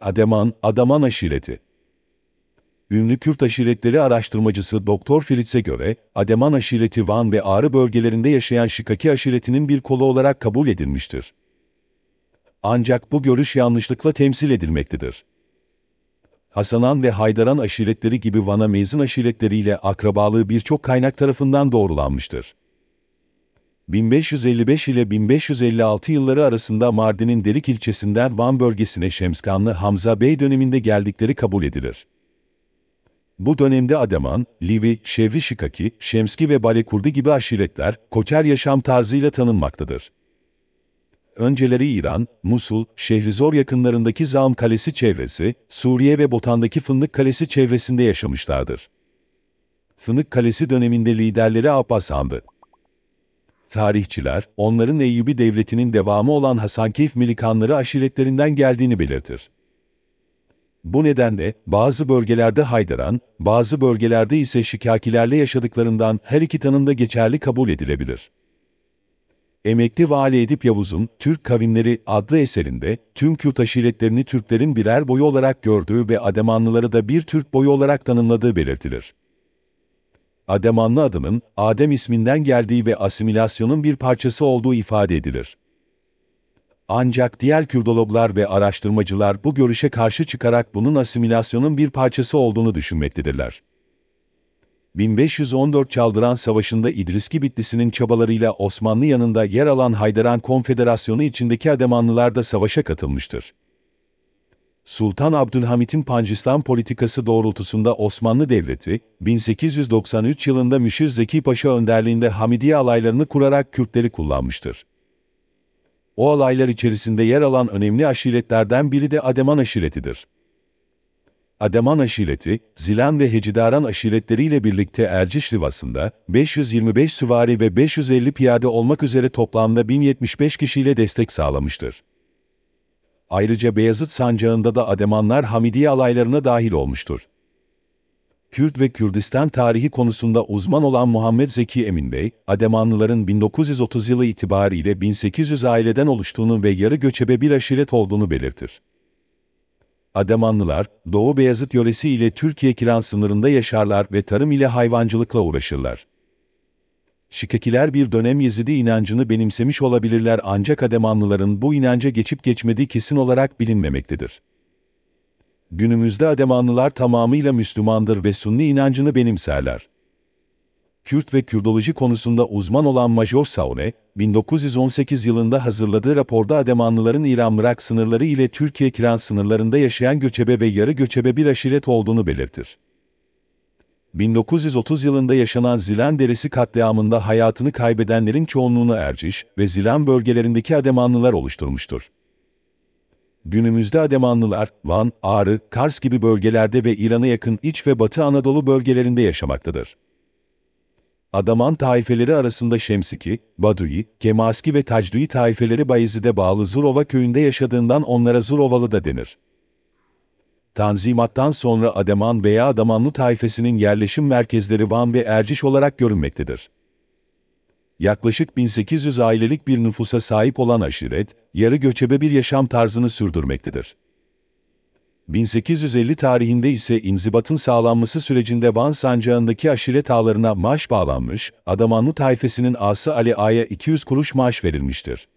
Ademan, Adaman aşireti. Ünlü Kürt aşiretleri araştırmacısı Doktor Fritz'e göre, Ademan aşireti Van ve Ağrı bölgelerinde yaşayan Şikaki aşiretinin bir kolu olarak kabul edilmiştir. Ancak bu görüş yanlışlıkla temsil edilmektedir. Hasanan ve Haydaran aşiretleri gibi Van'a mezun aşiretleriyle akrabalığı birçok kaynak tarafından doğrulanmıştır. 1555 ile 1556 yılları arasında Mardin'in Derik ilçesinden Van bölgesine Şemskanlı Hamza Bey döneminde geldikleri kabul edilir. Bu dönemde Ademan, Livi, Şevri Şikaki, Şemski ve Balekurdi gibi aşiretler, koçer yaşam tarzıyla tanınmaktadır. Önceleri İran, Musul, Şehrizor yakınlarındaki Zam Kalesi çevresi, Suriye ve Botan'daki Fındık Kalesi çevresinde yaşamışlardır. Fındık Kalesi döneminde liderleri Abbas Han'dı tarihçiler, onların Eyyubi devletinin devamı olan Hasankeyf milikanları aşiretlerinden geldiğini belirtir. Bu nedenle bazı bölgelerde Haydaran, bazı bölgelerde ise şikakilerle yaşadıklarından her iki tanımda geçerli kabul edilebilir. Emekli Vali Edip Yavuz'un Türk Kavimleri adlı eserinde tüm Kürt aşiretlerini Türklerin birer boyu olarak gördüğü ve Ademanlıları da bir Türk boyu olarak tanımladığı belirtilir. Ademanlı adının Adem isminden geldiği ve asimilasyonun bir parçası olduğu ifade edilir. Ancak diğer Kürdologlar ve araştırmacılar bu görüşe karşı çıkarak bunun asimilasyonun bir parçası olduğunu düşünmektedirler. 1514 Çaldıran Savaşı'nda İdriski Bitlisi'nin çabalarıyla Osmanlı yanında yer alan Haydaran Konfederasyonu içindeki Ademanlılar da savaşa katılmıştır. Sultan Abdülhamit'in Pancistan politikası doğrultusunda Osmanlı Devleti, 1893 yılında Müşir Zeki Paşa önderliğinde Hamidiye alaylarını kurarak Kürtleri kullanmıştır. O alaylar içerisinde yer alan önemli aşiretlerden biri de Ademan aşiretidir. Ademan aşireti, Zilan ve Hecidaran aşiretleriyle birlikte Erciş Rivası'nda 525 süvari ve 550 piyade olmak üzere toplamda 1075 kişiyle destek sağlamıştır. Ayrıca Beyazıt Sancağı'nda da Ademanlar Hamidiye alaylarına dahil olmuştur. Kürt ve Kürdistan tarihi konusunda uzman olan Muhammed Zeki Emin Bey, Ademanlıların 1930 yılı itibariyle 1800 aileden oluştuğunu ve yarı göçebe bir aşiret olduğunu belirtir. Ademanlılar, Doğu Beyazıt yöresi ile Türkiye Kiran sınırında yaşarlar ve tarım ile hayvancılıkla uğraşırlar. Şikakiler bir dönem Yezidi inancını benimsemiş olabilirler ancak Ademanlıların bu inanca geçip geçmediği kesin olarak bilinmemektedir. Günümüzde Ademanlılar tamamıyla Müslümandır ve Sunni inancını benimserler. Kürt ve Kürdoloji konusunda uzman olan Major Saune, 1918 yılında hazırladığı raporda Ademanlıların İran-Irak sınırları ile Türkiye-Kiran sınırlarında yaşayan göçebe ve yarı göçebe bir aşiret olduğunu belirtir. 1930 yılında yaşanan Zilan Deresi katliamında hayatını kaybedenlerin çoğunluğunu Erciş ve Zilan bölgelerindeki Ademanlılar oluşturmuştur. Günümüzde Ademanlılar, Van, Ağrı, Kars gibi bölgelerde ve İran'a yakın iç ve batı Anadolu bölgelerinde yaşamaktadır. Adaman taifeleri arasında Şemsiki, Badui, Kemaski ve Tacdui taifeleri Bayezid'e bağlı Zurova köyünde yaşadığından onlara Zurovalı da denir. Tanzimattan sonra Ademan veya Adamanlı tayfesinin yerleşim merkezleri Van ve Erciş olarak görünmektedir. Yaklaşık 1800 ailelik bir nüfusa sahip olan aşiret, yarı göçebe bir yaşam tarzını sürdürmektedir. 1850 tarihinde ise inzibatın sağlanması sürecinde Van Sancağı'ndaki aşiret ağlarına maaş bağlanmış, Adamanlı tayfesinin Ası Ali Ağa'ya 200 kuruş maaş verilmiştir.